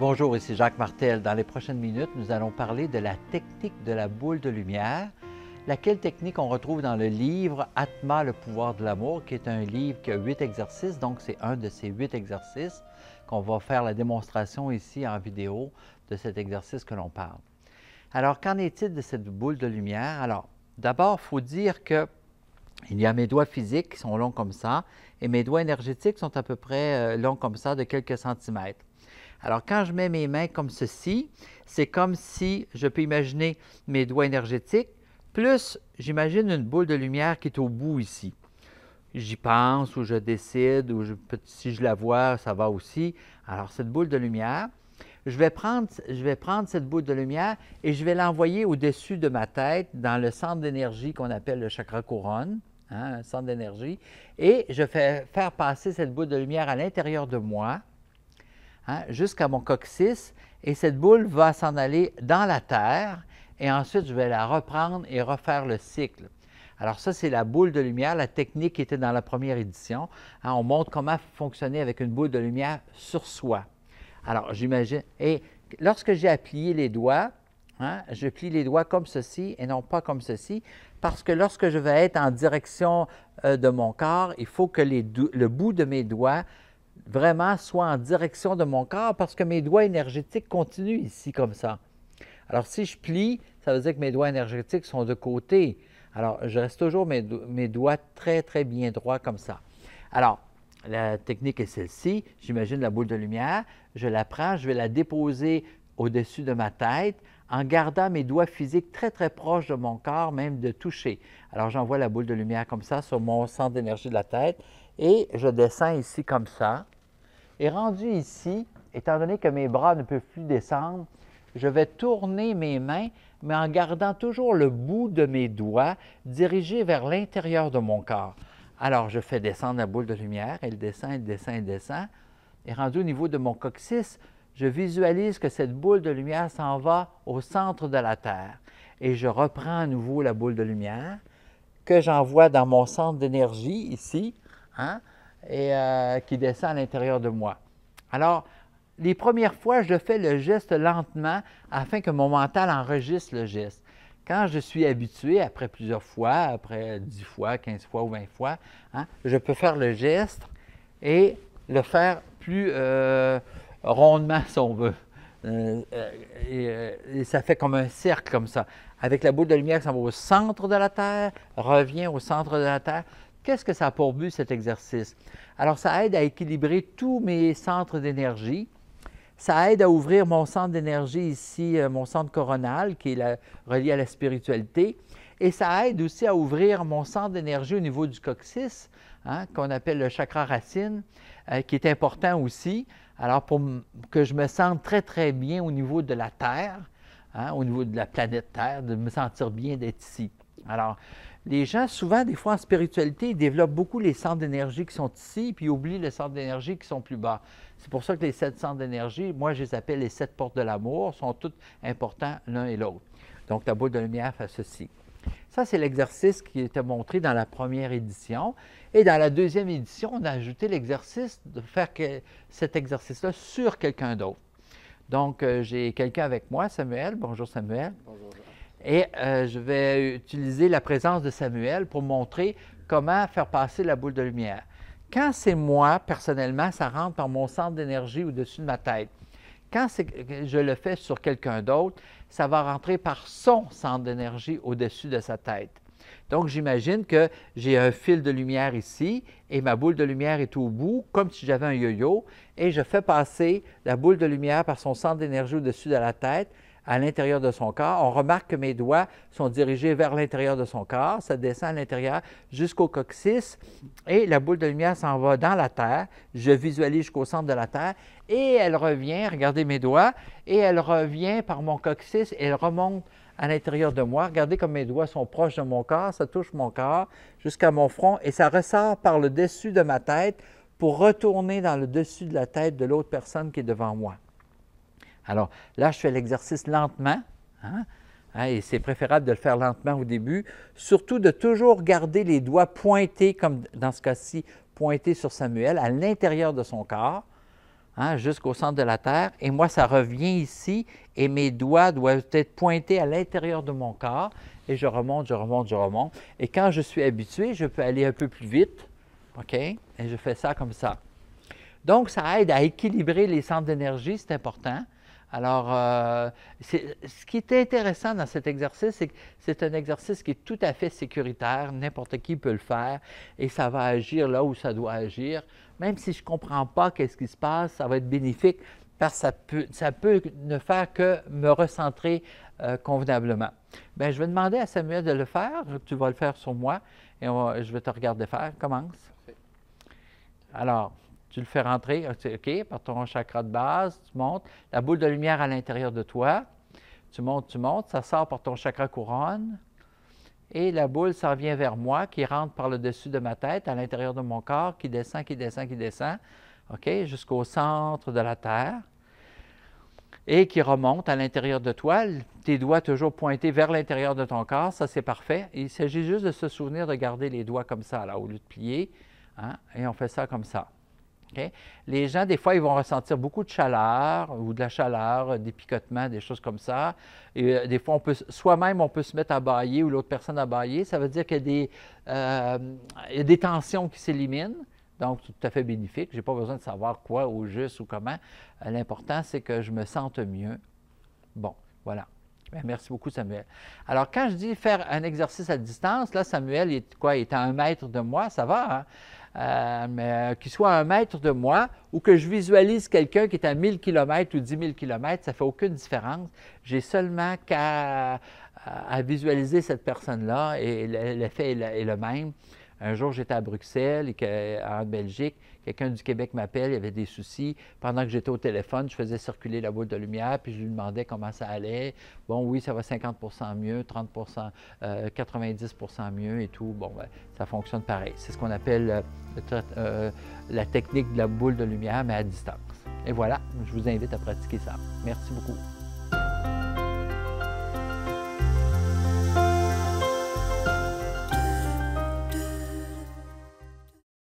Bonjour, ici Jacques Martel. Dans les prochaines minutes, nous allons parler de la technique de la boule de lumière, laquelle technique on retrouve dans le livre Atma, le pouvoir de l'amour, qui est un livre qui a huit exercices, donc c'est un de ces huit exercices qu'on va faire la démonstration ici en vidéo de cet exercice que l'on parle. Alors, qu'en est-il de cette boule de lumière? Alors, d'abord, il faut dire que il y a mes doigts physiques qui sont longs comme ça et mes doigts énergétiques sont à peu près euh, longs comme ça de quelques centimètres. Alors, quand je mets mes mains comme ceci, c'est comme si je peux imaginer mes doigts énergétiques, plus j'imagine une boule de lumière qui est au bout ici. J'y pense ou je décide ou je, si je la vois, ça va aussi. Alors, cette boule de lumière, je vais prendre, cette boule de lumière et je vais l'envoyer au-dessus de ma tête dans le centre d'énergie qu'on appelle le chakra couronne. Hein, un centre d'énergie, et je vais faire passer cette boule de lumière à l'intérieur de moi, Hein, jusqu'à mon coccyx, et cette boule va s'en aller dans la terre, et ensuite je vais la reprendre et refaire le cycle. Alors ça, c'est la boule de lumière, la technique qui était dans la première édition. Hein, on montre comment fonctionner avec une boule de lumière sur soi. Alors j'imagine, et lorsque j'ai plier les doigts, hein, je plie les doigts comme ceci et non pas comme ceci, parce que lorsque je vais être en direction euh, de mon corps, il faut que le bout de mes doigts vraiment soit en direction de mon corps parce que mes doigts énergétiques continuent ici comme ça. Alors si je plie, ça veut dire que mes doigts énergétiques sont de côté. Alors je reste toujours mes, doigts très très bien droits comme ça. Alors la technique est celle-ci. J'imagine la boule de lumière, je la prends, je vais la déposer au-dessus de ma tête en gardant mes doigts physiques très, très proches de mon corps, même de toucher. Alors, j'envoie la boule de lumière comme ça sur mon centre d'énergie de la tête et je descends ici comme ça. Et rendu ici, étant donné que mes bras ne peuvent plus descendre, je vais tourner mes mains, mais en gardant toujours le bout de mes doigts dirigé vers l'intérieur de mon corps. Alors, je fais descendre la boule de lumière, elle descend, elle descend, elle descend. Et rendu au niveau de mon coccyx, je visualise que cette boule de lumière s'en va au centre de la Terre et je reprends à nouveau la boule de lumière que j'envoie dans mon centre d'énergie ici hein, et euh, qui descend à l'intérieur de moi. Alors, les premières fois, je fais le geste lentement afin que mon mental enregistre le geste. Quand je suis habitué, après plusieurs fois, après 10 fois, 15 fois ou 20 fois, hein, je peux faire le geste et le faire plus euh, rondement, si on veut. Euh, euh, euh, et, ça fait comme un cercle, comme ça. Avec la boule de lumière ça va au centre de la Terre, revient au centre de la Terre. Qu'est-ce que ça a pour but, cet exercice? Alors, ça aide à équilibrer tous mes centres d'énergie. Ça aide à ouvrir mon centre d'énergie ici, mon centre coronal, qui est relié à la spiritualité. Et ça aide aussi à ouvrir mon centre d'énergie au niveau du coccyx, hein, qu'on appelle le chakra racine. Euh, qui est important aussi. Alors, pour que je me sente très, très bien au niveau de la Terre, hein, au niveau de la planète Terre, de me sentir bien d'être ici. Alors, les gens, souvent, des fois, en spiritualité, ils développent beaucoup les centres d'énergie qui sont ici, puis ils oublient les centres d'énergie qui sont plus bas. C'est pour ça que les sept centres d'énergie, moi, je les appelle les sept portes de l'amour, sont toutes importants l'un et l'autre. Donc, la boule de lumière fait ceci. Ça, c'est l'exercice qui était montré dans la première édition. Et dans la deuxième édition, on a ajouté l'exercice de faire cet exercice-là sur quelqu'un d'autre. Donc, euh, j'ai quelqu'un avec moi, Samuel. Bonjour, Samuel. Bonjour. Et euh, je vais utiliser la présence de Samuel pour montrer comment faire passer la boule de lumière. Quand c'est moi, personnellement, ça rentre dans mon centre d'énergie au-dessus de ma tête. Quand je le fais sur quelqu'un d'autre, ça va rentrer par son centre d'énergie au-dessus de sa tête. Donc, j'imagine que j'ai un fil de lumière ici et ma boule de lumière est au bout, comme si j'avais un yo-yo, et je fais passer la boule de lumière par son centre d'énergie au-dessus de la tête à l'intérieur de son corps. On remarque que mes doigts sont dirigés vers l'intérieur de son corps. Ça descend à l'intérieur jusqu'au coccyx et la boule de lumière s'en va dans la Terre. Je visualise jusqu'au centre de la Terre et elle revient, regardez mes doigts, et elle revient par mon coccyx et elle remonte à l'intérieur de moi. Regardez comme mes doigts sont proches de mon corps, ça touche mon corps jusqu'à mon front et ça ressort par le dessus de ma tête pour retourner dans le dessus de la tête de l'autre personne qui est devant moi. Alors là, je fais l'exercice lentement. Hein, hein, et c'est préférable de le faire lentement au début. Surtout de toujours garder les doigts pointés, comme dans ce cas-ci, pointés sur Samuel, à l'intérieur de son corps, hein, jusqu'au centre de la terre. Et moi, ça revient ici, et mes doigts doivent être pointés à l'intérieur de mon corps. Et je remonte, je remonte, je remonte. Et quand je suis habitué, je peux aller un peu plus vite. OK? Et je fais ça comme ça. Donc, ça aide à équilibrer les centres d'énergie, c'est important. Alors, euh, ce qui est intéressant dans cet exercice, c'est que c'est un exercice qui est tout à fait sécuritaire, n'importe qui peut le faire, et ça va agir là où ça doit agir. Même si je ne comprends pas qu'est-ce qui se passe, ça va être bénéfique parce que ça peut, ne faire que me recentrer euh, convenablement. Bien, je vais demander à Samuel de le faire. Tu vas le faire sur moi et je vais te regarder faire. Commence. Alors, tu le fais rentrer, OK, par ton chakra de base, tu montes, la boule de lumière à l'intérieur de toi, tu montes, tu montes, ça sort par ton chakra couronne, et la boule ça revient vers moi, qui rentre par le dessus de ma tête, à l'intérieur de mon corps, qui descend, qui descend, qui descend, OK, jusqu'au centre de la Terre, et qui remonte à l'intérieur de toi, tes doigts toujours pointés vers l'intérieur de ton corps, ça c'est parfait. Il s'agit juste de se souvenir de garder les doigts comme ça, là, au lieu de plier, hein, et on fait ça comme ça. Les gens, des fois, ils vont ressentir beaucoup de chaleur ou de la chaleur, euh, des picotements, des choses comme ça. Et, euh, des fois, on peut, soi-même, on peut se mettre à bailler ou l'autre personne à bailler. Ça veut dire qu'il y a des, euh, tensions qui s'éliminent. Donc, tout à fait bénéfique. Je n'ai pas besoin de savoir quoi au juste ou comment. L'important, c'est que je me sente mieux. Bon, voilà. Ben, merci beaucoup, Samuel. Alors, quand je dis faire un exercice à distance, là, Samuel, il est quoi? Il est à un mètre de moi, ça va, hein? Euh, mais euh, qu'il soit à un mètre de moi ou que je visualise quelqu'un qui est à 1000 km ou 10 000 km, ça ne fait aucune différence. J'ai seulement qu'à à visualiser cette personne-là et l'effet est, le même. Un jour, j'étais à Bruxelles et en Belgique Quelqu'un du Québec m'appelle, il y avait des soucis. Pendant que j'étais au téléphone, je faisais circuler la boule de lumière, puis je lui demandais comment ça allait. Bon, oui, ça va 50 mieux, 30 90 euh, mieux et tout. Bon, ben, ça fonctionne pareil. C'est ce qu'on appelle euh, euh, la technique de la boule de lumière, mais à distance. Et voilà, je vous invite à pratiquer ça. Merci beaucoup.